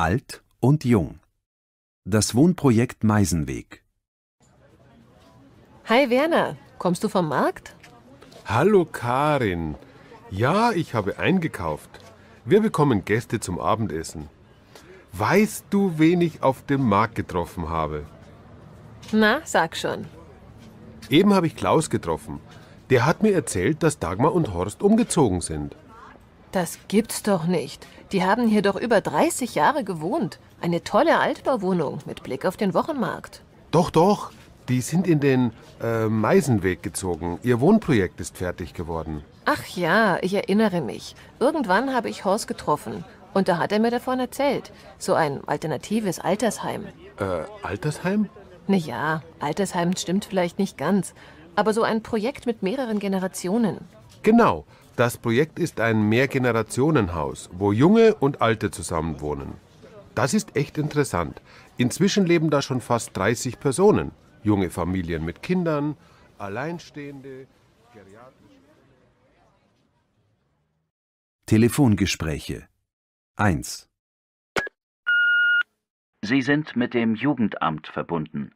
alt und jung. Das Wohnprojekt Meisenweg. Hi Werner, kommst du vom Markt? Hallo Karin. Ja, ich habe eingekauft. Wir bekommen Gäste zum Abendessen. Weißt du, wen ich auf dem Markt getroffen habe? Na, sag schon. Eben habe ich Klaus getroffen. Der hat mir erzählt, dass Dagmar und Horst umgezogen sind. Das gibt's doch nicht. Die haben hier doch über 30 Jahre gewohnt. Eine tolle Altbauwohnung mit Blick auf den Wochenmarkt. Doch, doch. Die sind in den äh, Meisenweg gezogen. Ihr Wohnprojekt ist fertig geworden. Ach ja, ich erinnere mich. Irgendwann habe ich Horst getroffen. Und da hat er mir davon erzählt. So ein alternatives Altersheim. Äh, Altersheim? Naja, Altersheim stimmt vielleicht nicht ganz. Aber so ein Projekt mit mehreren Generationen. Genau. Das Projekt ist ein Mehrgenerationenhaus, wo Junge und Alte zusammenwohnen. Das ist echt interessant. Inzwischen leben da schon fast 30 Personen. Junge Familien mit Kindern, Alleinstehende, geriatrische... Telefongespräche 1 Sie sind mit dem Jugendamt verbunden.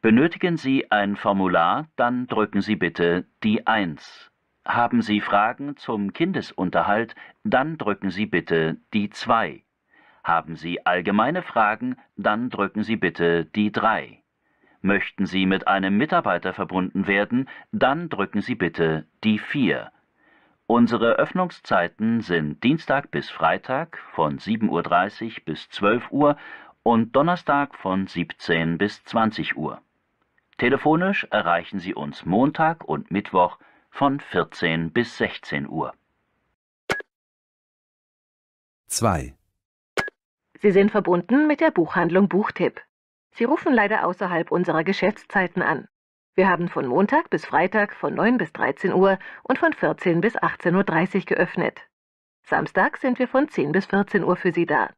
Benötigen Sie ein Formular, dann drücken Sie bitte die 1. Haben Sie Fragen zum Kindesunterhalt, dann drücken Sie bitte die 2. Haben Sie allgemeine Fragen, dann drücken Sie bitte die 3. Möchten Sie mit einem Mitarbeiter verbunden werden, dann drücken Sie bitte die 4. Unsere Öffnungszeiten sind Dienstag bis Freitag von 7.30 Uhr bis 12 Uhr und Donnerstag von 17 bis 20 Uhr. Telefonisch erreichen Sie uns Montag und Mittwoch von 14 bis 16 Uhr. 2. Sie sind verbunden mit der Buchhandlung Buchtipp. Sie rufen leider außerhalb unserer Geschäftszeiten an. Wir haben von Montag bis Freitag von 9 bis 13 Uhr und von 14 bis 18.30 Uhr geöffnet. Samstag sind wir von 10 bis 14 Uhr für Sie da.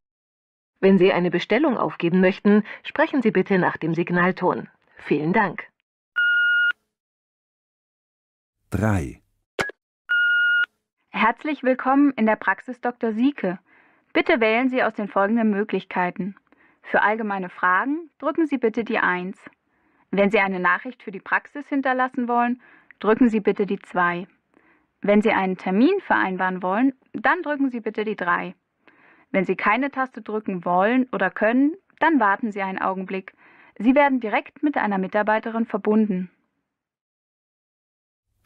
Wenn Sie eine Bestellung aufgeben möchten, sprechen Sie bitte nach dem Signalton. Vielen Dank. 3. Herzlich willkommen in der Praxis Dr. Sieke. Bitte wählen Sie aus den folgenden Möglichkeiten. Für allgemeine Fragen drücken Sie bitte die 1. Wenn Sie eine Nachricht für die Praxis hinterlassen wollen, drücken Sie bitte die 2. Wenn Sie einen Termin vereinbaren wollen, dann drücken Sie bitte die 3. Wenn Sie keine Taste drücken wollen oder können, dann warten Sie einen Augenblick. Sie werden direkt mit einer Mitarbeiterin verbunden.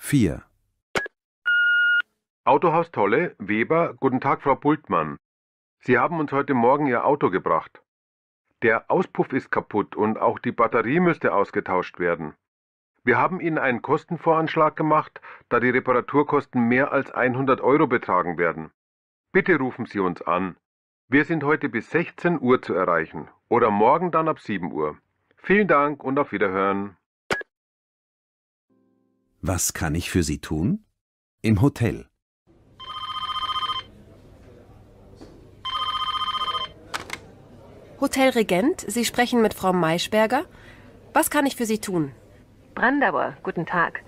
4. Autohaus Tolle, Weber, guten Tag, Frau Bultmann. Sie haben uns heute Morgen Ihr Auto gebracht. Der Auspuff ist kaputt und auch die Batterie müsste ausgetauscht werden. Wir haben Ihnen einen Kostenvoranschlag gemacht, da die Reparaturkosten mehr als 100 Euro betragen werden. Bitte rufen Sie uns an. Wir sind heute bis 16 Uhr zu erreichen oder morgen dann ab 7 Uhr. Vielen Dank und auf Wiederhören. Was kann ich für Sie tun? Im Hotel. Hotel Regent, Sie sprechen mit Frau Maischberger. Was kann ich für Sie tun? Brandauer, guten Tag.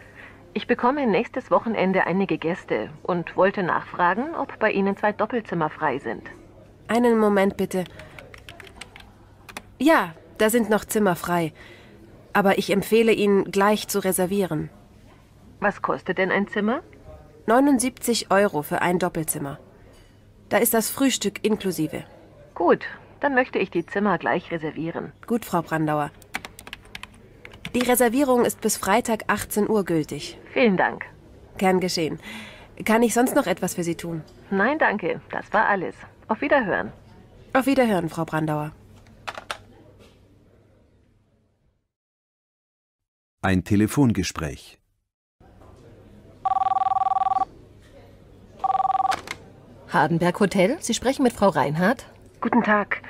Ich bekomme nächstes Wochenende einige Gäste und wollte nachfragen, ob bei Ihnen zwei Doppelzimmer frei sind. Einen Moment bitte. Ja, da sind noch Zimmer frei. Aber ich empfehle Ihnen, gleich zu reservieren. Was kostet denn ein Zimmer? 79 Euro für ein Doppelzimmer. Da ist das Frühstück inklusive. Gut, dann möchte ich die Zimmer gleich reservieren. Gut, Frau Brandauer. Die Reservierung ist bis Freitag 18 Uhr gültig. Vielen Dank. Gern geschehen. Kann ich sonst noch etwas für Sie tun? Nein, danke. Das war alles. Auf Wiederhören. Auf Wiederhören, Frau Brandauer. Ein Telefongespräch. Hardenberg Hotel, Sie sprechen mit Frau Reinhardt? Guten Tag,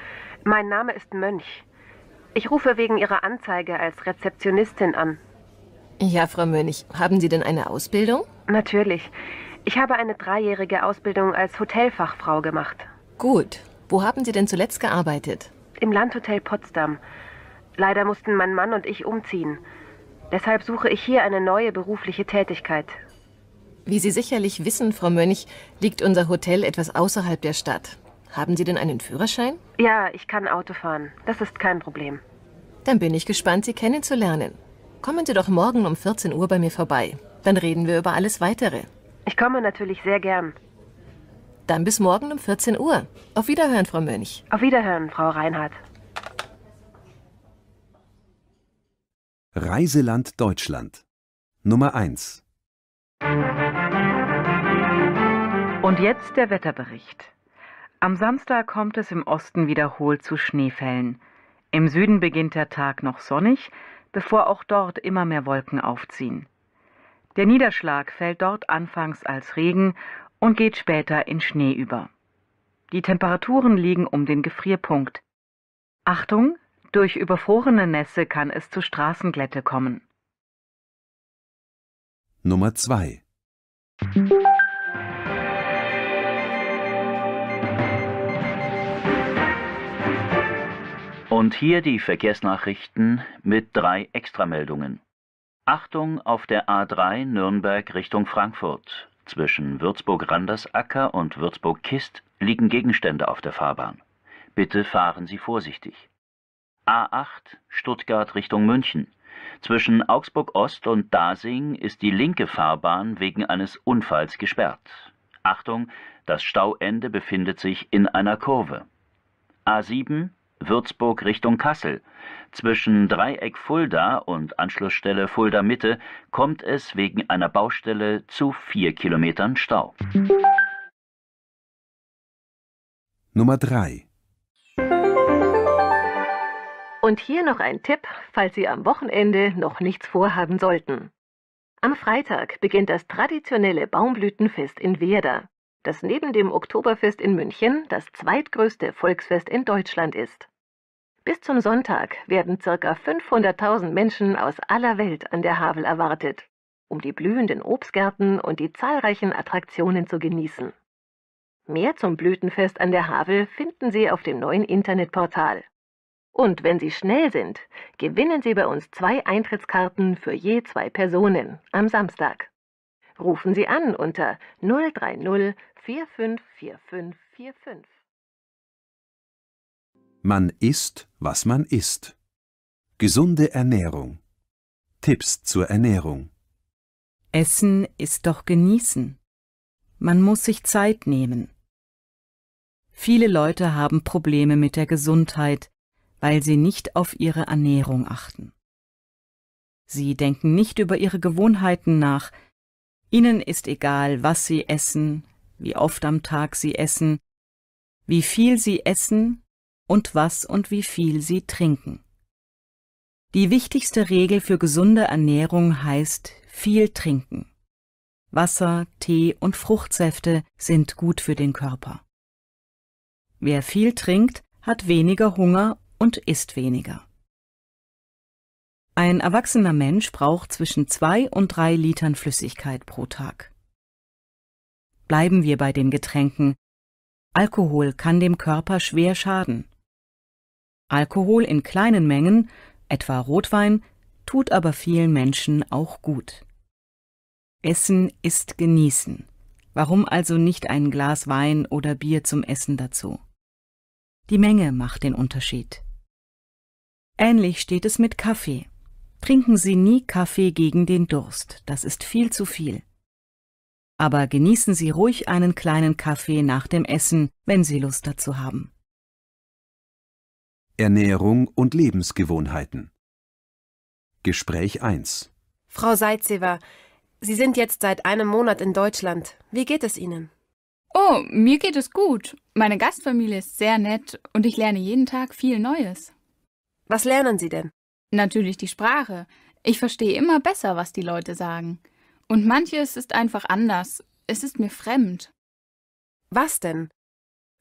mein Name ist Mönch. Ich rufe wegen Ihrer Anzeige als Rezeptionistin an. Ja, Frau Mönch, haben Sie denn eine Ausbildung? Natürlich. Ich habe eine dreijährige Ausbildung als Hotelfachfrau gemacht. Gut. Wo haben Sie denn zuletzt gearbeitet? Im Landhotel Potsdam. Leider mussten mein Mann und ich umziehen. Deshalb suche ich hier eine neue berufliche Tätigkeit. Wie Sie sicherlich wissen, Frau Mönch, liegt unser Hotel etwas außerhalb der Stadt. Haben Sie denn einen Führerschein? Ja, ich kann Auto fahren. Das ist kein Problem. Dann bin ich gespannt, Sie kennenzulernen. Kommen Sie doch morgen um 14 Uhr bei mir vorbei. Dann reden wir über alles Weitere. Ich komme natürlich sehr gern. Dann bis morgen um 14 Uhr. Auf Wiederhören, Frau Mönch. Auf Wiederhören, Frau Reinhardt. Reiseland Deutschland Nummer 1 und jetzt der Wetterbericht. Am Samstag kommt es im Osten wiederholt zu Schneefällen. Im Süden beginnt der Tag noch sonnig, bevor auch dort immer mehr Wolken aufziehen. Der Niederschlag fällt dort anfangs als Regen und geht später in Schnee über. Die Temperaturen liegen um den Gefrierpunkt. Achtung, durch überfrorene Nässe kann es zu Straßenglätte kommen. Nummer 2 Und hier die Verkehrsnachrichten mit drei Extrameldungen. Achtung auf der A3 Nürnberg Richtung Frankfurt. Zwischen Würzburg-Randersacker und Würzburg-Kist liegen Gegenstände auf der Fahrbahn. Bitte fahren Sie vorsichtig. A8 Stuttgart Richtung München. Zwischen Augsburg Ost und Dasing ist die linke Fahrbahn wegen eines Unfalls gesperrt. Achtung, das Stauende befindet sich in einer Kurve. A7 Würzburg Richtung Kassel. Zwischen Dreieck Fulda und Anschlussstelle Fulda Mitte kommt es wegen einer Baustelle zu vier Kilometern Stau. Nummer 3 Und hier noch ein Tipp, falls Sie am Wochenende noch nichts vorhaben sollten. Am Freitag beginnt das traditionelle Baumblütenfest in Werder das neben dem Oktoberfest in München das zweitgrößte Volksfest in Deutschland ist. Bis zum Sonntag werden ca. 500.000 Menschen aus aller Welt an der Havel erwartet, um die blühenden Obstgärten und die zahlreichen Attraktionen zu genießen. Mehr zum Blütenfest an der Havel finden Sie auf dem neuen Internetportal. Und wenn Sie schnell sind, gewinnen Sie bei uns zwei Eintrittskarten für je zwei Personen am Samstag. Rufen Sie an unter 030 454545. Man isst, was man isst. Gesunde Ernährung. Tipps zur Ernährung. Essen ist doch genießen. Man muss sich Zeit nehmen. Viele Leute haben Probleme mit der Gesundheit, weil sie nicht auf ihre Ernährung achten. Sie denken nicht über ihre Gewohnheiten nach, Ihnen ist egal, was Sie essen, wie oft am Tag Sie essen, wie viel Sie essen und was und wie viel Sie trinken. Die wichtigste Regel für gesunde Ernährung heißt viel trinken. Wasser, Tee und Fruchtsäfte sind gut für den Körper. Wer viel trinkt, hat weniger Hunger und isst weniger. Ein erwachsener Mensch braucht zwischen zwei und drei Litern Flüssigkeit pro Tag. Bleiben wir bei den Getränken. Alkohol kann dem Körper schwer schaden. Alkohol in kleinen Mengen, etwa Rotwein, tut aber vielen Menschen auch gut. Essen ist genießen. Warum also nicht ein Glas Wein oder Bier zum Essen dazu? Die Menge macht den Unterschied. Ähnlich steht es mit Kaffee. Trinken Sie nie Kaffee gegen den Durst, das ist viel zu viel. Aber genießen Sie ruhig einen kleinen Kaffee nach dem Essen, wenn Sie Lust dazu haben. Ernährung und Lebensgewohnheiten Gespräch 1 Frau Seitzewer, Sie sind jetzt seit einem Monat in Deutschland. Wie geht es Ihnen? Oh, mir geht es gut. Meine Gastfamilie ist sehr nett und ich lerne jeden Tag viel Neues. Was lernen Sie denn? Natürlich die Sprache. Ich verstehe immer besser, was die Leute sagen. Und manches ist einfach anders. Es ist mir fremd. Was denn?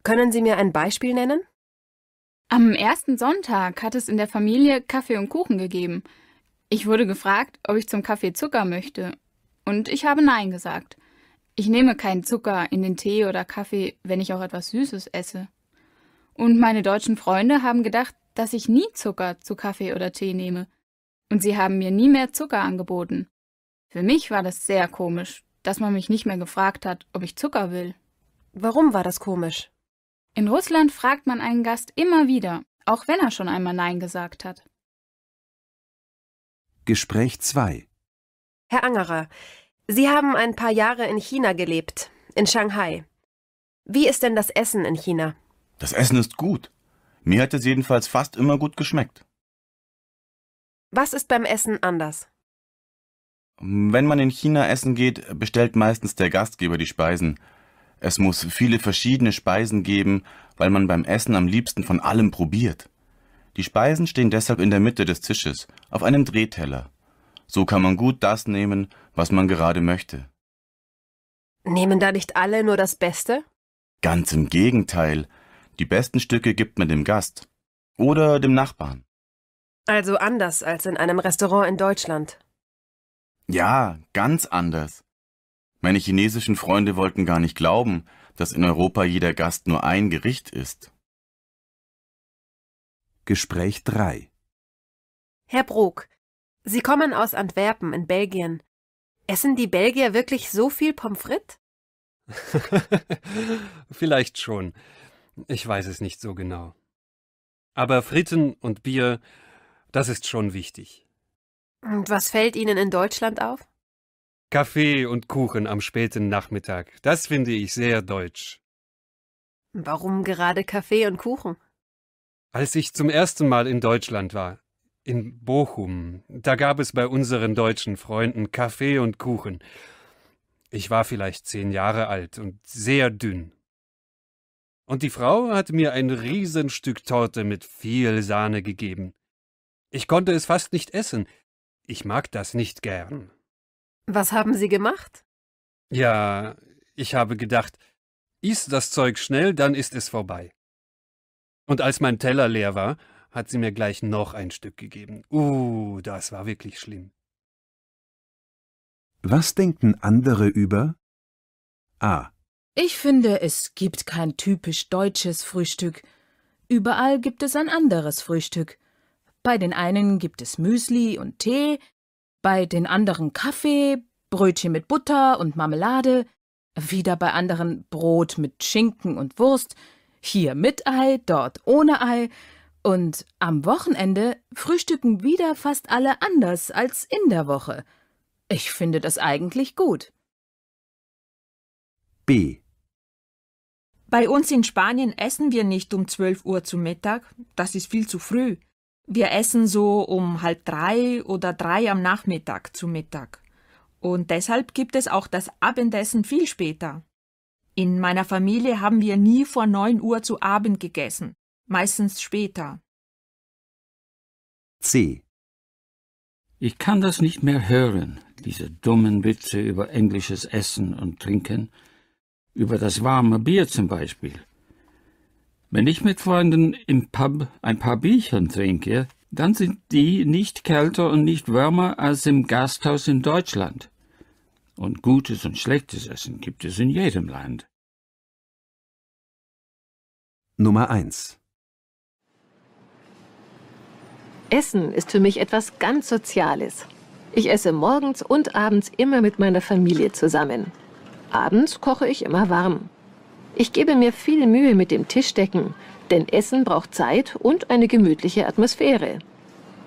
Können Sie mir ein Beispiel nennen? Am ersten Sonntag hat es in der Familie Kaffee und Kuchen gegeben. Ich wurde gefragt, ob ich zum Kaffee Zucker möchte. Und ich habe Nein gesagt. Ich nehme keinen Zucker in den Tee oder Kaffee, wenn ich auch etwas Süßes esse. Und meine deutschen Freunde haben gedacht, dass ich nie Zucker zu Kaffee oder Tee nehme. Und sie haben mir nie mehr Zucker angeboten. Für mich war das sehr komisch, dass man mich nicht mehr gefragt hat, ob ich Zucker will. Warum war das komisch? In Russland fragt man einen Gast immer wieder, auch wenn er schon einmal Nein gesagt hat. Gespräch 2 Herr Angerer, Sie haben ein paar Jahre in China gelebt, in Shanghai. Wie ist denn das Essen in China? Das Essen ist gut. Mir hat es jedenfalls fast immer gut geschmeckt. Was ist beim Essen anders? Wenn man in China essen geht, bestellt meistens der Gastgeber die Speisen. Es muss viele verschiedene Speisen geben, weil man beim Essen am liebsten von allem probiert. Die Speisen stehen deshalb in der Mitte des Tisches, auf einem Drehteller. So kann man gut das nehmen, was man gerade möchte. Nehmen da nicht alle nur das Beste? Ganz im Gegenteil. Die besten Stücke gibt man dem Gast oder dem Nachbarn. Also anders als in einem Restaurant in Deutschland. Ja, ganz anders. Meine chinesischen Freunde wollten gar nicht glauben, dass in Europa jeder Gast nur ein Gericht ist. Gespräch 3 Herr Brok, Sie kommen aus Antwerpen in Belgien. Essen die Belgier wirklich so viel Pommes frites? Vielleicht schon. Ich weiß es nicht so genau. Aber Fritten und Bier, das ist schon wichtig. Und hm, was fällt Ihnen in Deutschland auf? Kaffee und Kuchen am späten Nachmittag, das finde ich sehr deutsch. Warum gerade Kaffee und Kuchen? Als ich zum ersten Mal in Deutschland war, in Bochum, da gab es bei unseren deutschen Freunden Kaffee und Kuchen. Ich war vielleicht zehn Jahre alt und sehr dünn. Und die Frau hat mir ein Riesenstück Torte mit viel Sahne gegeben. Ich konnte es fast nicht essen. Ich mag das nicht gern. Was haben Sie gemacht? Ja, ich habe gedacht, iss das Zeug schnell, dann ist es vorbei. Und als mein Teller leer war, hat sie mir gleich noch ein Stück gegeben. Uh, das war wirklich schlimm. Was denken andere über? A. Ich finde, es gibt kein typisch deutsches Frühstück. Überall gibt es ein anderes Frühstück. Bei den einen gibt es Müsli und Tee, bei den anderen Kaffee, Brötchen mit Butter und Marmelade, wieder bei anderen Brot mit Schinken und Wurst, hier mit Ei, dort ohne Ei, und am Wochenende frühstücken wieder fast alle anders als in der Woche. Ich finde das eigentlich gut. B bei uns in Spanien essen wir nicht um 12 Uhr zu Mittag, das ist viel zu früh. Wir essen so um halb drei oder drei am Nachmittag zu Mittag. Und deshalb gibt es auch das Abendessen viel später. In meiner Familie haben wir nie vor 9 Uhr zu Abend gegessen, meistens später. C. Ich kann das nicht mehr hören, diese dummen Witze über englisches Essen und Trinken, über das warme Bier zum Beispiel. Wenn ich mit Freunden im Pub ein paar Bierchen trinke, dann sind die nicht kälter und nicht wärmer als im Gasthaus in Deutschland. Und gutes und schlechtes Essen gibt es in jedem Land. Nummer 1 Essen ist für mich etwas ganz Soziales. Ich esse morgens und abends immer mit meiner Familie zusammen. Abends koche ich immer warm. Ich gebe mir viel Mühe mit dem Tischdecken, denn Essen braucht Zeit und eine gemütliche Atmosphäre.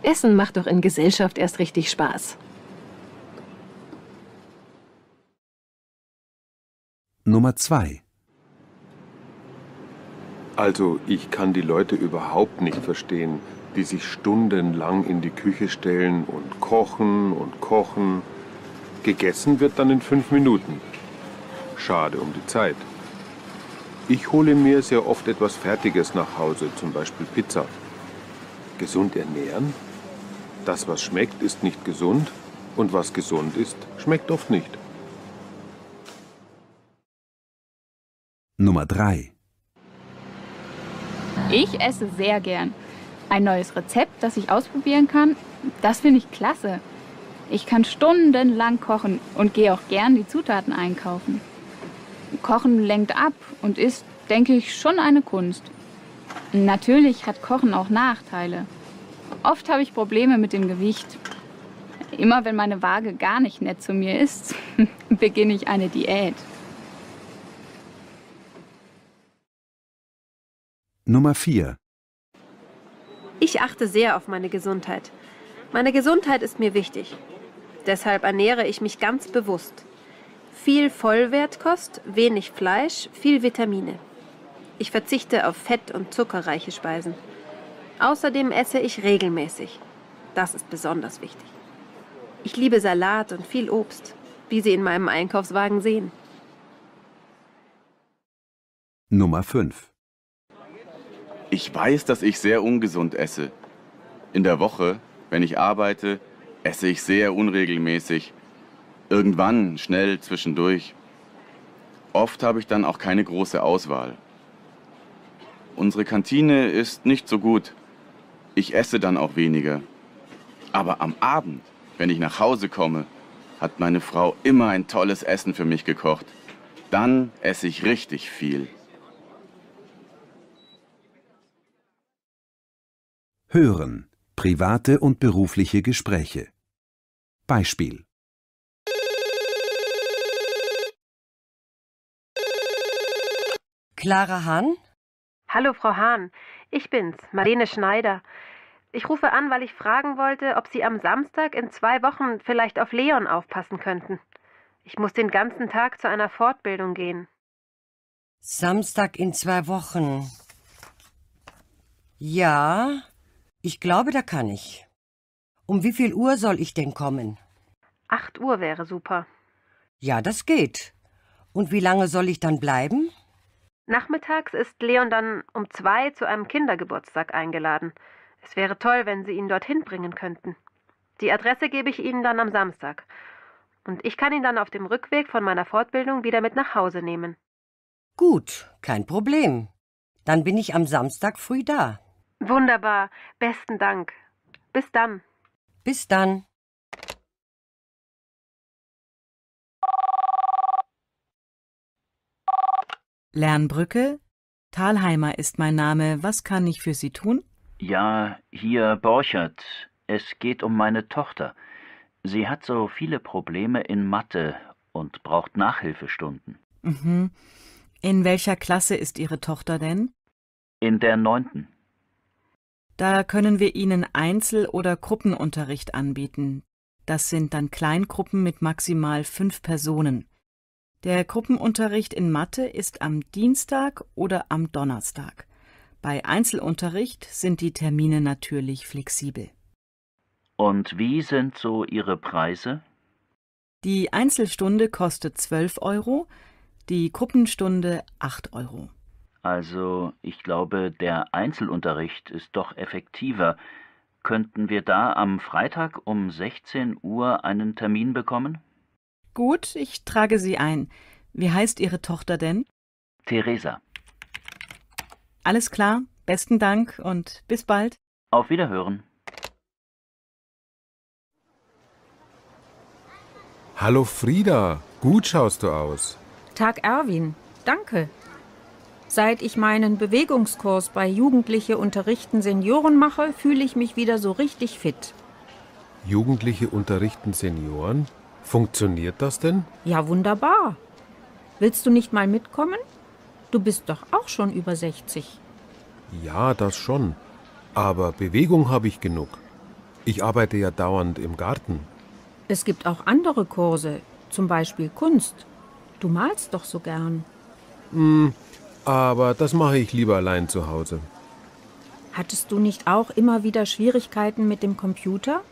Essen macht doch in Gesellschaft erst richtig Spaß. Nummer 2 Also, ich kann die Leute überhaupt nicht verstehen, die sich stundenlang in die Küche stellen und kochen und kochen. Gegessen wird dann in fünf Minuten. Schade um die Zeit. Ich hole mir sehr oft etwas Fertiges nach Hause, zum Beispiel Pizza. Gesund ernähren? Das, was schmeckt, ist nicht gesund und was gesund ist, schmeckt oft nicht. Nummer 3 Ich esse sehr gern. Ein neues Rezept, das ich ausprobieren kann, das finde ich klasse. Ich kann stundenlang kochen und gehe auch gern die Zutaten einkaufen. Kochen lenkt ab und ist, denke ich, schon eine Kunst. Natürlich hat Kochen auch Nachteile. Oft habe ich Probleme mit dem Gewicht. Immer wenn meine Waage gar nicht nett zu mir ist, beginne ich eine Diät. Nummer 4 Ich achte sehr auf meine Gesundheit. Meine Gesundheit ist mir wichtig. Deshalb ernähre ich mich ganz bewusst. Viel Vollwertkost, wenig Fleisch, viel Vitamine. Ich verzichte auf fett- und zuckerreiche Speisen. Außerdem esse ich regelmäßig. Das ist besonders wichtig. Ich liebe Salat und viel Obst, wie Sie in meinem Einkaufswagen sehen. Nummer 5 Ich weiß, dass ich sehr ungesund esse. In der Woche, wenn ich arbeite, esse ich sehr unregelmäßig Irgendwann, schnell, zwischendurch. Oft habe ich dann auch keine große Auswahl. Unsere Kantine ist nicht so gut. Ich esse dann auch weniger. Aber am Abend, wenn ich nach Hause komme, hat meine Frau immer ein tolles Essen für mich gekocht. Dann esse ich richtig viel. Hören. Private und berufliche Gespräche. Beispiel. Clara Hahn? Hallo, Frau Hahn. Ich bin's, Marlene Schneider. Ich rufe an, weil ich fragen wollte, ob Sie am Samstag in zwei Wochen vielleicht auf Leon aufpassen könnten. Ich muss den ganzen Tag zu einer Fortbildung gehen. Samstag in zwei Wochen. Ja, ich glaube, da kann ich. Um wie viel Uhr soll ich denn kommen? Acht Uhr wäre super. Ja, das geht. Und wie lange soll ich dann bleiben? Nachmittags ist Leon dann um zwei zu einem Kindergeburtstag eingeladen. Es wäre toll, wenn Sie ihn dorthin bringen könnten. Die Adresse gebe ich Ihnen dann am Samstag. Und ich kann ihn dann auf dem Rückweg von meiner Fortbildung wieder mit nach Hause nehmen. Gut, kein Problem. Dann bin ich am Samstag früh da. Wunderbar, besten Dank. Bis dann. Bis dann. Lernbrücke? Talheimer ist mein Name. Was kann ich für Sie tun? Ja, hier Borchert. Es geht um meine Tochter. Sie hat so viele Probleme in Mathe und braucht Nachhilfestunden. Mhm. In welcher Klasse ist Ihre Tochter denn? In der neunten. Da können wir Ihnen Einzel- oder Gruppenunterricht anbieten. Das sind dann Kleingruppen mit maximal fünf Personen. Der Gruppenunterricht in Mathe ist am Dienstag oder am Donnerstag. Bei Einzelunterricht sind die Termine natürlich flexibel. Und wie sind so Ihre Preise? Die Einzelstunde kostet 12 Euro, die Gruppenstunde 8 Euro. Also, ich glaube, der Einzelunterricht ist doch effektiver. Könnten wir da am Freitag um 16 Uhr einen Termin bekommen? Gut, ich trage sie ein. Wie heißt Ihre Tochter denn? Theresa. Alles klar, besten Dank und bis bald. Auf Wiederhören. Hallo Frieda, gut schaust du aus. Tag Erwin, danke. Seit ich meinen Bewegungskurs bei Jugendliche unterrichten Senioren mache, fühle ich mich wieder so richtig fit. Jugendliche unterrichten Senioren? Funktioniert das denn? Ja, wunderbar. Willst du nicht mal mitkommen? Du bist doch auch schon über 60. Ja, das schon. Aber Bewegung habe ich genug. Ich arbeite ja dauernd im Garten. Es gibt auch andere Kurse, zum Beispiel Kunst. Du malst doch so gern. Hm, aber das mache ich lieber allein zu Hause. Hattest du nicht auch immer wieder Schwierigkeiten mit dem Computer?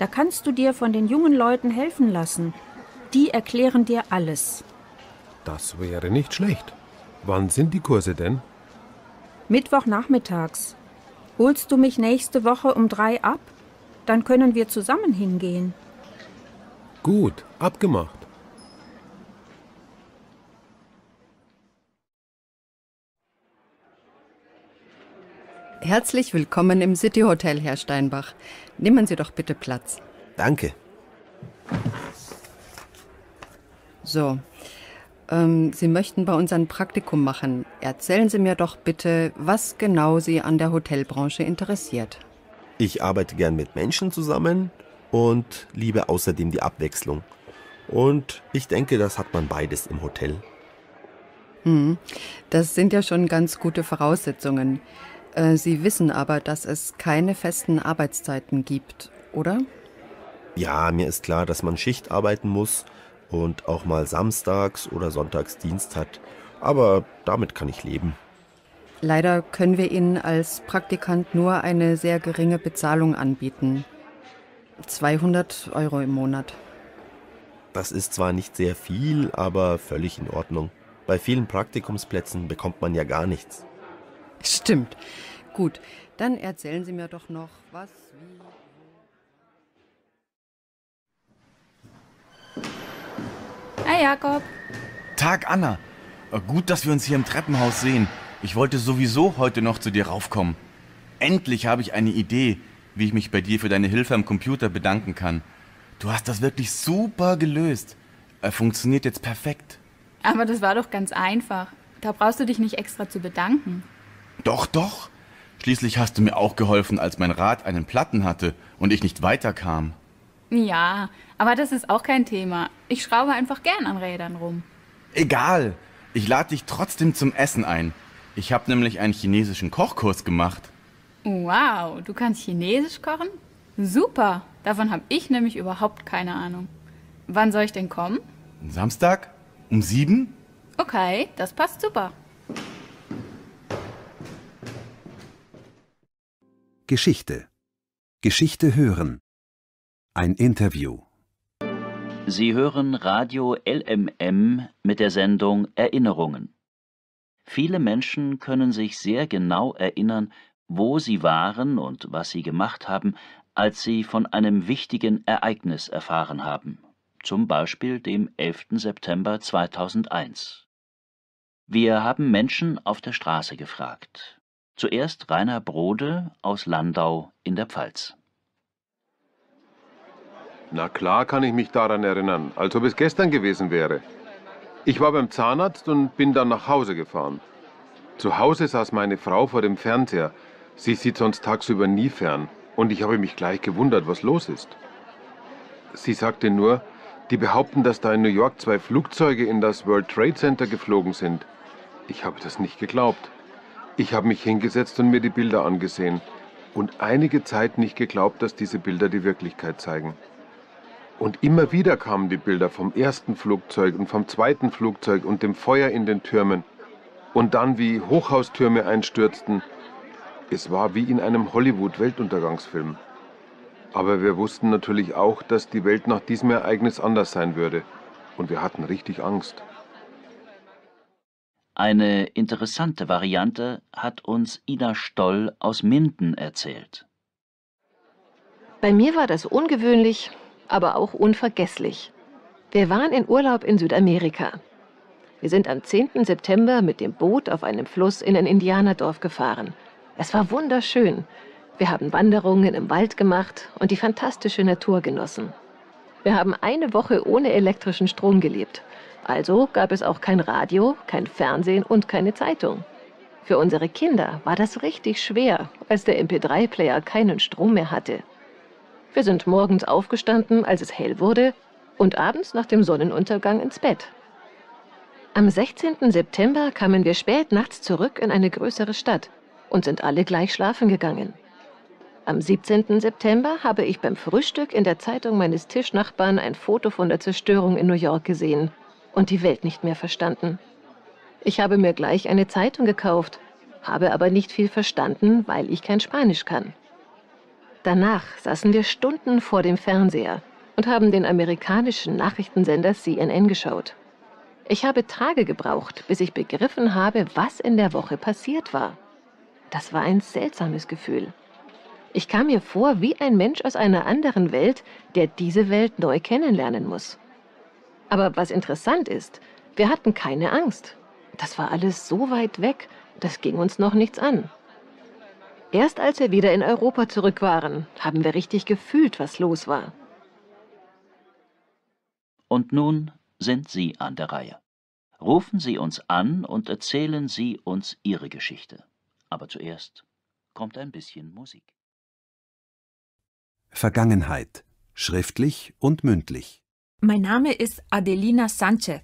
Da kannst du dir von den jungen Leuten helfen lassen. Die erklären dir alles. Das wäre nicht schlecht. Wann sind die Kurse denn? Mittwochnachmittags. Holst du mich nächste Woche um drei ab? Dann können wir zusammen hingehen. Gut, abgemacht. Herzlich willkommen im City Hotel, Herr Steinbach. Nehmen Sie doch bitte Platz. Danke. So, ähm, Sie möchten bei uns ein Praktikum machen. Erzählen Sie mir doch bitte, was genau Sie an der Hotelbranche interessiert. Ich arbeite gern mit Menschen zusammen und liebe außerdem die Abwechslung. Und ich denke, das hat man beides im Hotel. Hm, das sind ja schon ganz gute Voraussetzungen. Äh, Sie wissen aber, dass es keine festen Arbeitszeiten gibt, oder? Ja, mir ist klar, dass man Schicht arbeiten muss und auch mal samstags oder sonntags Dienst hat. Aber damit kann ich leben. Leider können wir Ihnen als Praktikant nur eine sehr geringe Bezahlung anbieten. 200 Euro im Monat. Das ist zwar nicht sehr viel, aber völlig in Ordnung. Bei vielen Praktikumsplätzen bekommt man ja gar nichts. Stimmt. Gut, dann erzählen Sie mir doch noch, was, wie. Hi, ah, Jakob. Tag, Anna. Äh, gut, dass wir uns hier im Treppenhaus sehen. Ich wollte sowieso heute noch zu dir raufkommen. Endlich habe ich eine Idee, wie ich mich bei dir für deine Hilfe am Computer bedanken kann. Du hast das wirklich super gelöst. Er äh, funktioniert jetzt perfekt. Aber das war doch ganz einfach. Da brauchst du dich nicht extra zu bedanken. Doch, doch. Schließlich hast du mir auch geholfen, als mein Rad einen Platten hatte und ich nicht weiterkam. Ja, aber das ist auch kein Thema. Ich schraube einfach gern an Rädern rum. Egal. Ich lade dich trotzdem zum Essen ein. Ich habe nämlich einen chinesischen Kochkurs gemacht. Wow, du kannst chinesisch kochen? Super. Davon habe ich nämlich überhaupt keine Ahnung. Wann soll ich denn kommen? Samstag? Um sieben? Okay, das passt super. Geschichte. Geschichte hören. Ein Interview. Sie hören Radio LMM mit der Sendung Erinnerungen. Viele Menschen können sich sehr genau erinnern, wo sie waren und was sie gemacht haben, als sie von einem wichtigen Ereignis erfahren haben, zum Beispiel dem 11. September 2001. Wir haben Menschen auf der Straße gefragt, Zuerst Rainer Brode aus Landau in der Pfalz. Na klar kann ich mich daran erinnern, als ob es gestern gewesen wäre. Ich war beim Zahnarzt und bin dann nach Hause gefahren. Zu Hause saß meine Frau vor dem Fernseher. Sie sieht sonst tagsüber nie fern. Und ich habe mich gleich gewundert, was los ist. Sie sagte nur, die behaupten, dass da in New York zwei Flugzeuge in das World Trade Center geflogen sind. Ich habe das nicht geglaubt. Ich habe mich hingesetzt und mir die Bilder angesehen und einige Zeit nicht geglaubt, dass diese Bilder die Wirklichkeit zeigen. Und immer wieder kamen die Bilder vom ersten Flugzeug und vom zweiten Flugzeug und dem Feuer in den Türmen und dann wie Hochhaustürme einstürzten. Es war wie in einem Hollywood-Weltuntergangsfilm. Aber wir wussten natürlich auch, dass die Welt nach diesem Ereignis anders sein würde. Und wir hatten richtig Angst. Eine interessante Variante hat uns Ida Stoll aus Minden erzählt. Bei mir war das ungewöhnlich, aber auch unvergesslich. Wir waren in Urlaub in Südamerika. Wir sind am 10. September mit dem Boot auf einem Fluss in ein Indianerdorf gefahren. Es war wunderschön. Wir haben Wanderungen im Wald gemacht und die fantastische Natur genossen. Wir haben eine Woche ohne elektrischen Strom gelebt also gab es auch kein Radio, kein Fernsehen und keine Zeitung. Für unsere Kinder war das richtig schwer, als der MP3-Player keinen Strom mehr hatte. Wir sind morgens aufgestanden, als es hell wurde, und abends nach dem Sonnenuntergang ins Bett. Am 16. September kamen wir spät nachts zurück in eine größere Stadt und sind alle gleich schlafen gegangen. Am 17. September habe ich beim Frühstück in der Zeitung meines Tischnachbarn ein Foto von der Zerstörung in New York gesehen und die Welt nicht mehr verstanden. Ich habe mir gleich eine Zeitung gekauft, habe aber nicht viel verstanden, weil ich kein Spanisch kann. Danach saßen wir Stunden vor dem Fernseher und haben den amerikanischen Nachrichtensender CNN geschaut. Ich habe Tage gebraucht, bis ich begriffen habe, was in der Woche passiert war. Das war ein seltsames Gefühl. Ich kam mir vor wie ein Mensch aus einer anderen Welt, der diese Welt neu kennenlernen muss. Aber was interessant ist, wir hatten keine Angst. Das war alles so weit weg, das ging uns noch nichts an. Erst als wir wieder in Europa zurück waren, haben wir richtig gefühlt, was los war. Und nun sind Sie an der Reihe. Rufen Sie uns an und erzählen Sie uns Ihre Geschichte. Aber zuerst kommt ein bisschen Musik. Vergangenheit, schriftlich und mündlich. Mein Name ist Adelina Sanchez.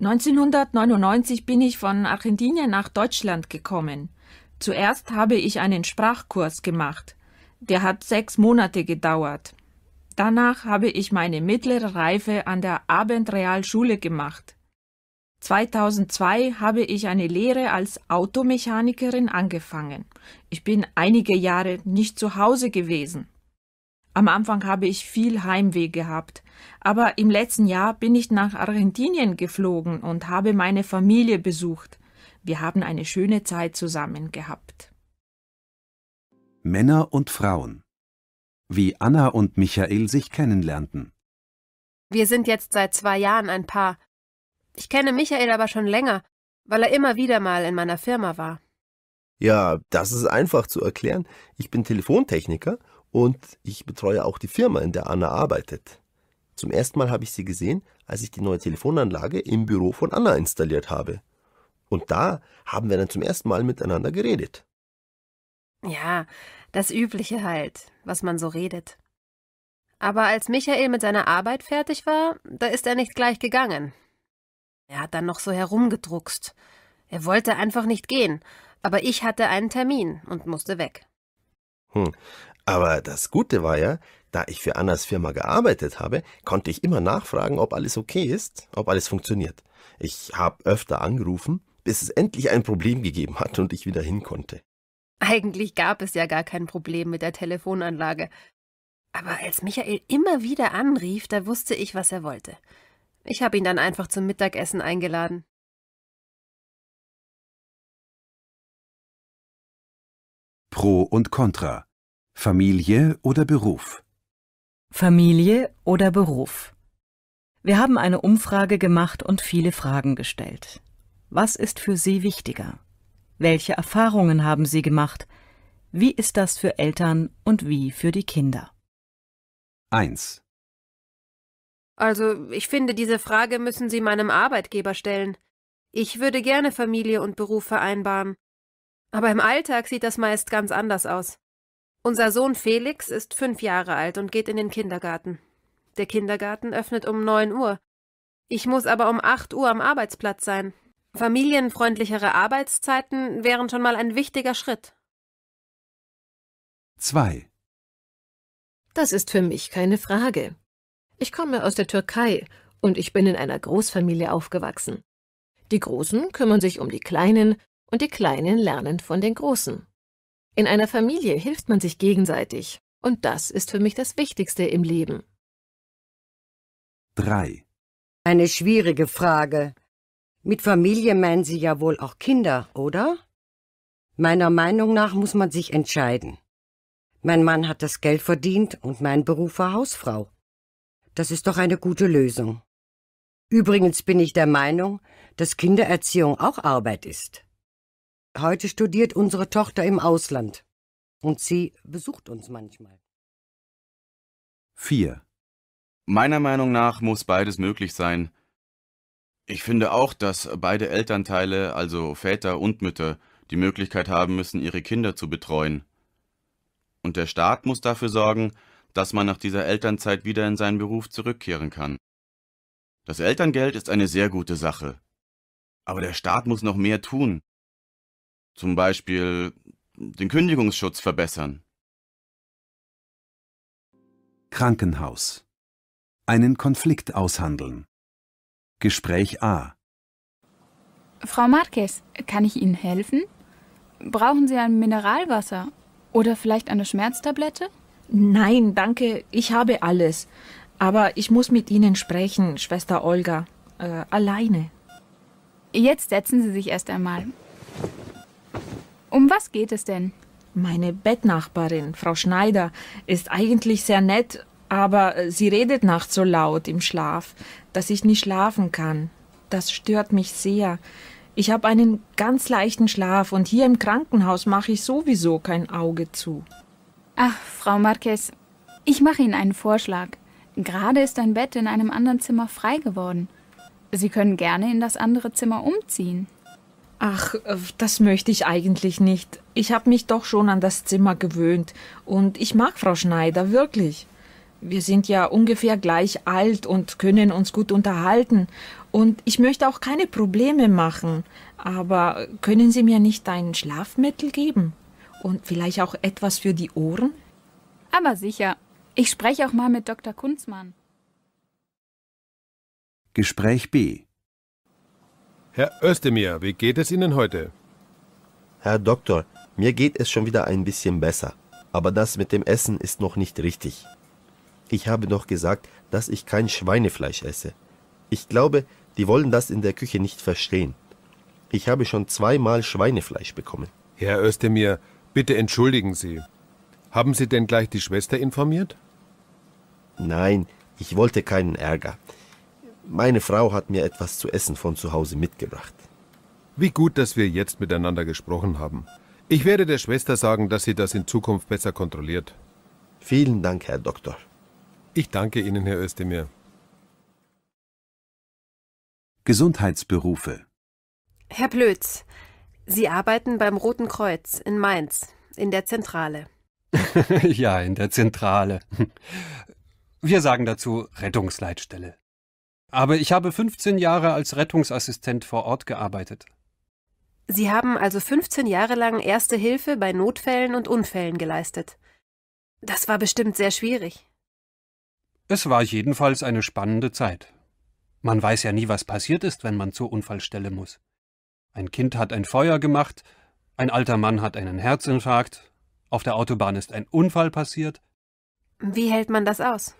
1999 bin ich von Argentinien nach Deutschland gekommen. Zuerst habe ich einen Sprachkurs gemacht. Der hat sechs Monate gedauert. Danach habe ich meine mittlere Reife an der Abendrealschule gemacht. 2002 habe ich eine Lehre als Automechanikerin angefangen. Ich bin einige Jahre nicht zu Hause gewesen. Am Anfang habe ich viel Heimweh gehabt, aber im letzten Jahr bin ich nach Argentinien geflogen und habe meine Familie besucht. Wir haben eine schöne Zeit zusammen gehabt. Männer und Frauen. Wie Anna und Michael sich kennenlernten. Wir sind jetzt seit zwei Jahren ein Paar. Ich kenne Michael aber schon länger, weil er immer wieder mal in meiner Firma war. Ja, das ist einfach zu erklären. Ich bin Telefontechniker und ich betreue auch die Firma, in der Anna arbeitet. Zum ersten Mal habe ich sie gesehen, als ich die neue Telefonanlage im Büro von Anna installiert habe. Und da haben wir dann zum ersten Mal miteinander geredet. Ja, das Übliche halt, was man so redet. Aber als Michael mit seiner Arbeit fertig war, da ist er nicht gleich gegangen. Er hat dann noch so herumgedruckst. Er wollte einfach nicht gehen, aber ich hatte einen Termin und musste weg. Hm, aber das Gute war ja, da ich für Annas Firma gearbeitet habe, konnte ich immer nachfragen, ob alles okay ist, ob alles funktioniert. Ich habe öfter angerufen, bis es endlich ein Problem gegeben hat und ich wieder hin konnte. Eigentlich gab es ja gar kein Problem mit der Telefonanlage. Aber als Michael immer wieder anrief, da wusste ich, was er wollte. Ich habe ihn dann einfach zum Mittagessen eingeladen. Pro und Contra Familie oder Beruf? Familie oder Beruf? Wir haben eine Umfrage gemacht und viele Fragen gestellt. Was ist für Sie wichtiger? Welche Erfahrungen haben Sie gemacht? Wie ist das für Eltern und wie für die Kinder? 1. Also, ich finde, diese Frage müssen Sie meinem Arbeitgeber stellen. Ich würde gerne Familie und Beruf vereinbaren. Aber im Alltag sieht das meist ganz anders aus. Unser Sohn Felix ist fünf Jahre alt und geht in den Kindergarten. Der Kindergarten öffnet um neun Uhr. Ich muss aber um acht Uhr am Arbeitsplatz sein. Familienfreundlichere Arbeitszeiten wären schon mal ein wichtiger Schritt. 2. Das ist für mich keine Frage. Ich komme aus der Türkei und ich bin in einer Großfamilie aufgewachsen. Die Großen kümmern sich um die Kleinen und die Kleinen lernen von den Großen. In einer Familie hilft man sich gegenseitig. Und das ist für mich das Wichtigste im Leben. 3. Eine schwierige Frage. Mit Familie meinen Sie ja wohl auch Kinder, oder? Meiner Meinung nach muss man sich entscheiden. Mein Mann hat das Geld verdient und mein Beruf war Hausfrau. Das ist doch eine gute Lösung. Übrigens bin ich der Meinung, dass Kindererziehung auch Arbeit ist. Heute studiert unsere Tochter im Ausland und sie besucht uns manchmal. 4. Meiner Meinung nach muss beides möglich sein. Ich finde auch, dass beide Elternteile, also Väter und Mütter, die Möglichkeit haben müssen, ihre Kinder zu betreuen. Und der Staat muss dafür sorgen, dass man nach dieser Elternzeit wieder in seinen Beruf zurückkehren kann. Das Elterngeld ist eine sehr gute Sache. Aber der Staat muss noch mehr tun, zum Beispiel den Kündigungsschutz verbessern. Krankenhaus. Einen Konflikt aushandeln. Gespräch A. Frau Marquez, kann ich Ihnen helfen? Brauchen Sie ein Mineralwasser oder vielleicht eine Schmerztablette? Nein, danke, ich habe alles. Aber ich muss mit Ihnen sprechen, Schwester Olga. Äh, alleine. Jetzt setzen Sie sich erst einmal. Um was geht es denn? Meine Bettnachbarin, Frau Schneider, ist eigentlich sehr nett, aber äh, sie redet nachts so laut im Schlaf, dass ich nicht schlafen kann. Das stört mich sehr. Ich habe einen ganz leichten Schlaf und hier im Krankenhaus mache ich sowieso kein Auge zu. Ach, Frau Marquez, ich mache Ihnen einen Vorschlag. Gerade ist ein Bett in einem anderen Zimmer frei geworden. Sie können gerne in das andere Zimmer umziehen. Ach, äh, das möchte ich eigentlich nicht. Ich habe mich doch schon an das Zimmer gewöhnt und ich mag Frau Schneider wirklich. Wir sind ja ungefähr gleich alt und können uns gut unterhalten und ich möchte auch keine Probleme machen. Aber können Sie mir nicht ein Schlafmittel geben? Und vielleicht auch etwas für die Ohren? Aber sicher. Ich spreche auch mal mit Dr. Kunzmann. Gespräch B Herr Özdemir, wie geht es Ihnen heute? Herr Doktor, mir geht es schon wieder ein bisschen besser. Aber das mit dem Essen ist noch nicht richtig. Ich habe doch gesagt, dass ich kein Schweinefleisch esse. Ich glaube, die wollen das in der Küche nicht verstehen. Ich habe schon zweimal Schweinefleisch bekommen. Herr Özdemir, bitte entschuldigen Sie. Haben Sie denn gleich die Schwester informiert? Nein, ich wollte keinen Ärger. Meine Frau hat mir etwas zu essen von zu Hause mitgebracht. Wie gut, dass wir jetzt miteinander gesprochen haben. Ich werde der Schwester sagen, dass sie das in Zukunft besser kontrolliert. Vielen Dank, Herr Doktor. Ich danke Ihnen, Herr Özdemir. Gesundheitsberufe Herr Blöds, Sie arbeiten beim Roten Kreuz in Mainz, in der Zentrale. ja, in der Zentrale. Wir sagen dazu Rettungsleitstelle. Aber ich habe 15 Jahre als Rettungsassistent vor Ort gearbeitet. Sie haben also 15 Jahre lang Erste Hilfe bei Notfällen und Unfällen geleistet. Das war bestimmt sehr schwierig. Es war jedenfalls eine spannende Zeit. Man weiß ja nie, was passiert ist, wenn man zur Unfallstelle muss. Ein Kind hat ein Feuer gemacht, ein alter Mann hat einen Herzinfarkt, auf der Autobahn ist ein Unfall passiert. Wie hält man das aus?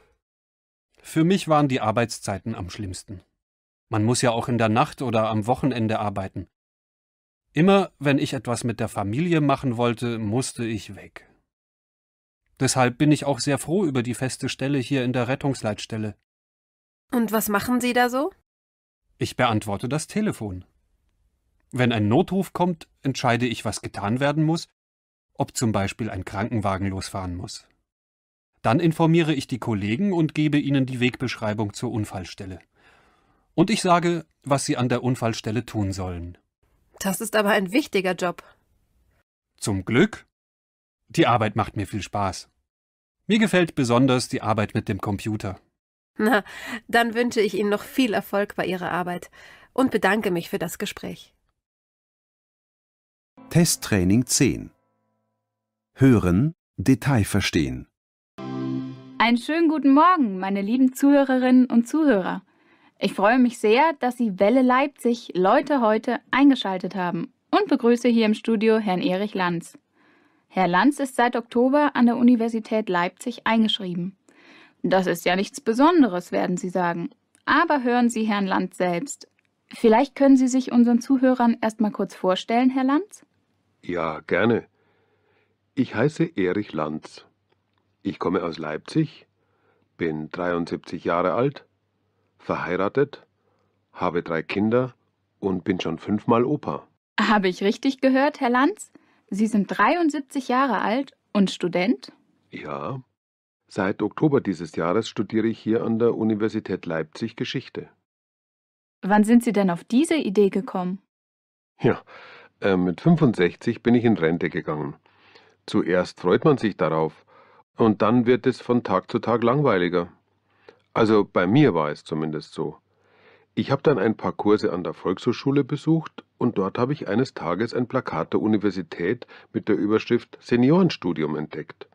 Für mich waren die Arbeitszeiten am schlimmsten. Man muss ja auch in der Nacht oder am Wochenende arbeiten. Immer wenn ich etwas mit der Familie machen wollte, musste ich weg. Deshalb bin ich auch sehr froh über die feste Stelle hier in der Rettungsleitstelle. Und was machen Sie da so? Ich beantworte das Telefon. Wenn ein Notruf kommt, entscheide ich, was getan werden muss, ob zum Beispiel ein Krankenwagen losfahren muss. Dann informiere ich die Kollegen und gebe ihnen die Wegbeschreibung zur Unfallstelle. Und ich sage, was sie an der Unfallstelle tun sollen. Das ist aber ein wichtiger Job. Zum Glück. Die Arbeit macht mir viel Spaß. Mir gefällt besonders die Arbeit mit dem Computer. Na, dann wünsche ich Ihnen noch viel Erfolg bei Ihrer Arbeit und bedanke mich für das Gespräch. Testtraining 10 Hören, Detail verstehen einen schönen guten Morgen, meine lieben Zuhörerinnen und Zuhörer. Ich freue mich sehr, dass Sie Welle Leipzig Leute heute eingeschaltet haben und begrüße hier im Studio Herrn Erich Lanz. Herr Lanz ist seit Oktober an der Universität Leipzig eingeschrieben. Das ist ja nichts Besonderes, werden Sie sagen. Aber hören Sie Herrn Lanz selbst. Vielleicht können Sie sich unseren Zuhörern erst mal kurz vorstellen, Herr Lanz? Ja, gerne. Ich heiße Erich Lanz. Ich komme aus Leipzig, bin 73 Jahre alt, verheiratet, habe drei Kinder und bin schon fünfmal Opa. Habe ich richtig gehört, Herr Lanz? Sie sind 73 Jahre alt und Student? Ja. Seit Oktober dieses Jahres studiere ich hier an der Universität Leipzig Geschichte. Wann sind Sie denn auf diese Idee gekommen? Ja, äh, mit 65 bin ich in Rente gegangen. Zuerst freut man sich darauf, und dann wird es von Tag zu Tag langweiliger. Also bei mir war es zumindest so. Ich habe dann ein paar Kurse an der Volkshochschule besucht und dort habe ich eines Tages ein Plakat der Universität mit der Überschrift Seniorenstudium entdeckt.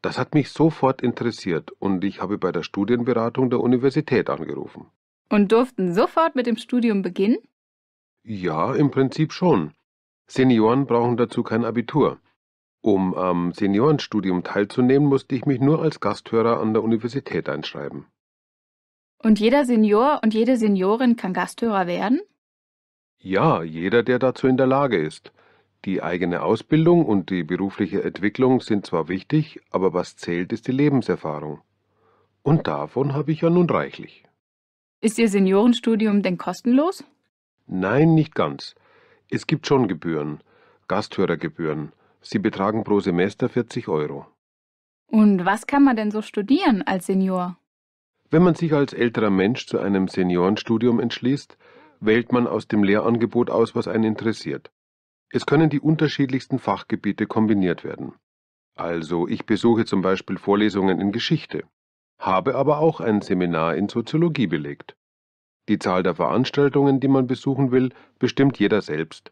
Das hat mich sofort interessiert und ich habe bei der Studienberatung der Universität angerufen. Und durften sofort mit dem Studium beginnen? Ja, im Prinzip schon. Senioren brauchen dazu kein Abitur. Um am Seniorenstudium teilzunehmen, musste ich mich nur als Gasthörer an der Universität einschreiben. Und jeder Senior und jede Seniorin kann Gasthörer werden? Ja, jeder, der dazu in der Lage ist. Die eigene Ausbildung und die berufliche Entwicklung sind zwar wichtig, aber was zählt, ist die Lebenserfahrung. Und davon habe ich ja nun reichlich. Ist Ihr Seniorenstudium denn kostenlos? Nein, nicht ganz. Es gibt schon Gebühren, Gasthörergebühren. Sie betragen pro Semester 40 Euro. Und was kann man denn so studieren als Senior? Wenn man sich als älterer Mensch zu einem Seniorenstudium entschließt, wählt man aus dem Lehrangebot aus, was einen interessiert. Es können die unterschiedlichsten Fachgebiete kombiniert werden. Also ich besuche zum Beispiel Vorlesungen in Geschichte, habe aber auch ein Seminar in Soziologie belegt. Die Zahl der Veranstaltungen, die man besuchen will, bestimmt jeder selbst.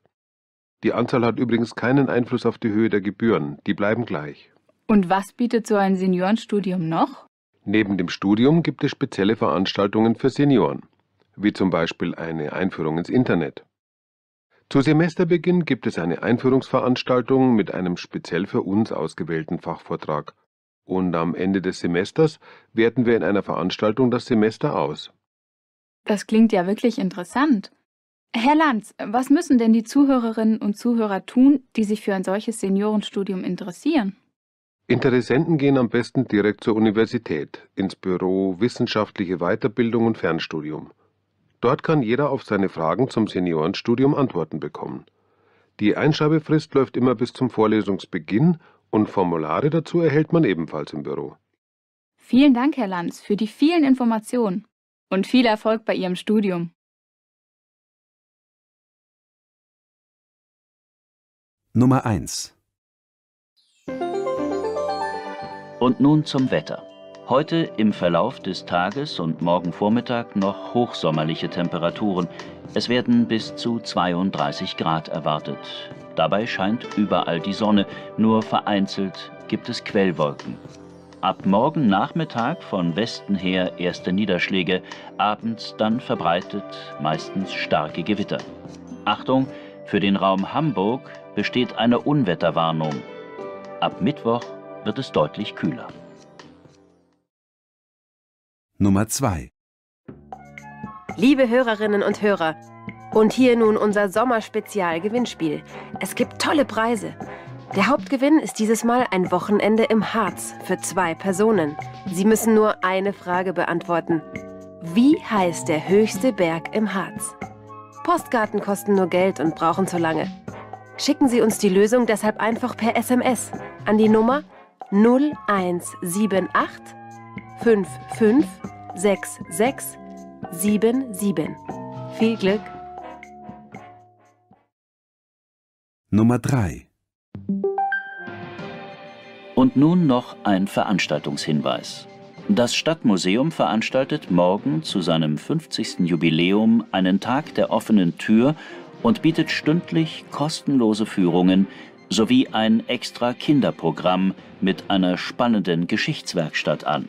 Die Anzahl hat übrigens keinen Einfluss auf die Höhe der Gebühren, die bleiben gleich. Und was bietet so ein Seniorenstudium noch? Neben dem Studium gibt es spezielle Veranstaltungen für Senioren, wie zum Beispiel eine Einführung ins Internet. Zu Semesterbeginn gibt es eine Einführungsveranstaltung mit einem speziell für uns ausgewählten Fachvortrag. Und am Ende des Semesters werten wir in einer Veranstaltung das Semester aus. Das klingt ja wirklich interessant. Herr Lanz, was müssen denn die Zuhörerinnen und Zuhörer tun, die sich für ein solches Seniorenstudium interessieren? Interessenten gehen am besten direkt zur Universität, ins Büro Wissenschaftliche Weiterbildung und Fernstudium. Dort kann jeder auf seine Fragen zum Seniorenstudium Antworten bekommen. Die Einschreibefrist läuft immer bis zum Vorlesungsbeginn und Formulare dazu erhält man ebenfalls im Büro. Vielen Dank, Herr Lanz, für die vielen Informationen und viel Erfolg bei Ihrem Studium. Nummer 1 Und nun zum Wetter. Heute im Verlauf des Tages und morgen Vormittag noch hochsommerliche Temperaturen. Es werden bis zu 32 Grad erwartet. Dabei scheint überall die Sonne, nur vereinzelt gibt es Quellwolken. Ab morgen Nachmittag von Westen her erste Niederschläge, abends dann verbreitet meistens starke Gewitter. Achtung, für den Raum Hamburg besteht eine Unwetterwarnung. Ab Mittwoch wird es deutlich kühler. Nummer 2 Liebe Hörerinnen und Hörer, und hier nun unser Sommerspezial-Gewinnspiel. Es gibt tolle Preise. Der Hauptgewinn ist dieses Mal ein Wochenende im Harz für zwei Personen. Sie müssen nur eine Frage beantworten. Wie heißt der höchste Berg im Harz? Postkarten kosten nur Geld und brauchen zu lange. Schicken Sie uns die Lösung deshalb einfach per SMS an die Nummer 0178 556677. Viel Glück! Nummer 3 Und nun noch ein Veranstaltungshinweis. Das Stadtmuseum veranstaltet morgen zu seinem 50. Jubiläum einen Tag der offenen Tür und bietet stündlich kostenlose Führungen sowie ein extra Kinderprogramm mit einer spannenden Geschichtswerkstatt an.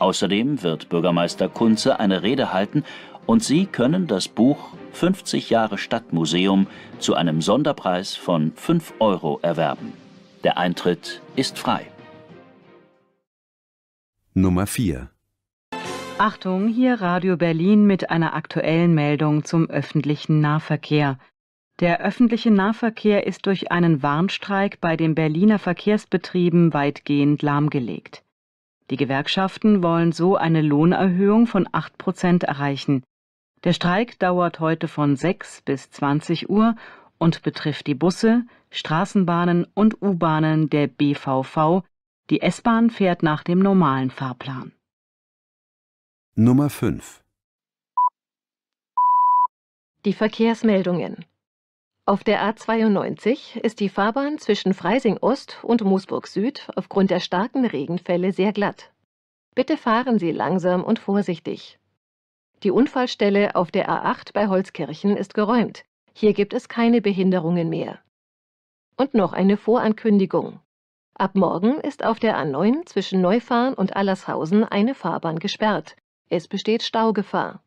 Außerdem wird Bürgermeister Kunze eine Rede halten und Sie können das Buch 50 Jahre Stadtmuseum zu einem Sonderpreis von 5 Euro erwerben. Der Eintritt ist frei. Nummer 4 Achtung, hier Radio Berlin mit einer aktuellen Meldung zum öffentlichen Nahverkehr. Der öffentliche Nahverkehr ist durch einen Warnstreik bei den Berliner Verkehrsbetrieben weitgehend lahmgelegt. Die Gewerkschaften wollen so eine Lohnerhöhung von 8 Prozent erreichen. Der Streik dauert heute von 6 bis 20 Uhr und betrifft die Busse, Straßenbahnen und U-Bahnen der BVV die S-Bahn fährt nach dem normalen Fahrplan. Nummer 5 Die Verkehrsmeldungen. Auf der A92 ist die Fahrbahn zwischen Freising Ost und Moosburg Süd aufgrund der starken Regenfälle sehr glatt. Bitte fahren Sie langsam und vorsichtig. Die Unfallstelle auf der A8 bei Holzkirchen ist geräumt. Hier gibt es keine Behinderungen mehr. Und noch eine Vorankündigung. Ab morgen ist auf der A9 zwischen Neufahren und Allershausen eine Fahrbahn gesperrt. Es besteht Staugefahr.